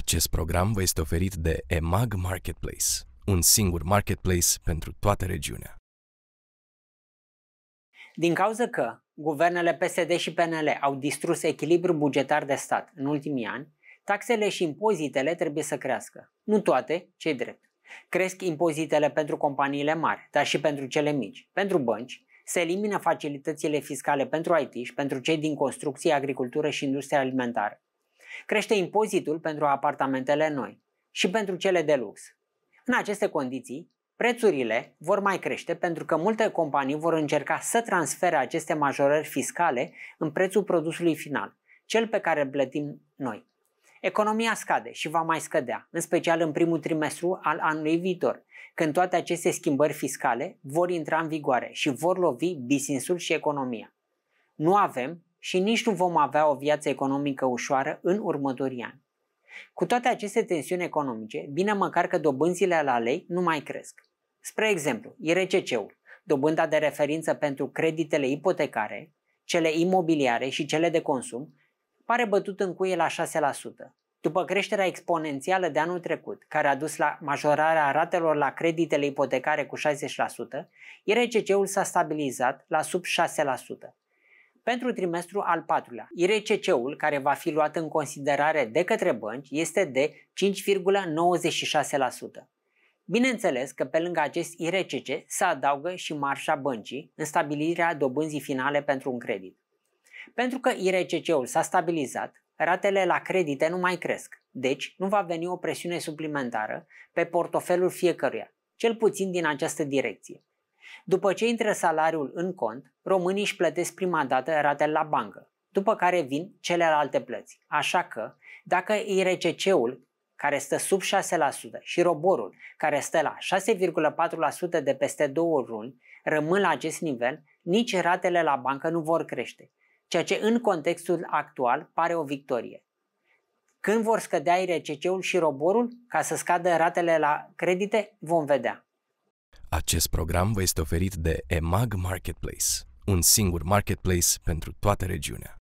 Acest program vă este oferit de EMAG Marketplace, un singur marketplace pentru toată regiunea. Din cauza că guvernele PSD și PNL au distrus echilibrul bugetar de stat în ultimii ani, taxele și impozitele trebuie să crească. Nu toate, ce drept. Cresc impozitele pentru companiile mari, dar și pentru cele mici, pentru bănci, se elimină facilitățile fiscale pentru IT și pentru cei din construcție, agricultură și industria alimentară Crește impozitul pentru apartamentele noi și pentru cele de lux. În aceste condiții, prețurile vor mai crește pentru că multe companii vor încerca să transfere aceste majorări fiscale în prețul produsului final, cel pe care îl plătim noi. Economia scade și va mai scădea, în special în primul trimestru al anului viitor, când toate aceste schimbări fiscale vor intra în vigoare și vor lovi business-ul și economia. Nu avem și nici nu vom avea o viață economică ușoară în următorii ani. Cu toate aceste tensiuni economice, bine măcar că dobânzile la lei nu mai cresc. Spre exemplu, IRCC-ul, dobânda de referință pentru creditele ipotecare, cele imobiliare și cele de consum, pare bătut în cuie la 6%, după creșterea exponențială de anul trecut, care a dus la majorarea ratelor la creditele ipotecare cu 60%, IRCC-ul s-a stabilizat la sub 6% pentru trimestru al patrulea. IRCC-ul care va fi luat în considerare de către bănci este de 5,96%. Bineînțeles că pe lângă acest IRCC se adaugă și marșa băncii în stabilirea dobânzii finale pentru un credit. Pentru că IRCC-ul s-a stabilizat, ratele la credite nu mai cresc, deci nu va veni o presiune suplimentară pe portofelul fiecăruia, cel puțin din această direcție. După ce intră salariul în cont, românii își plătesc prima dată ratele la bancă, după care vin celelalte plăți. Așa că, dacă IRCC-ul, care stă sub 6% și roborul, care stă la 6,4% de peste două luni, rămân la acest nivel, nici ratele la bancă nu vor crește, ceea ce în contextul actual pare o victorie. Când vor scădea IRCC-ul și roborul ca să scadă ratele la credite, vom vedea. Acest program vă este oferit de EMAG Marketplace, un singur marketplace pentru toată regiunea.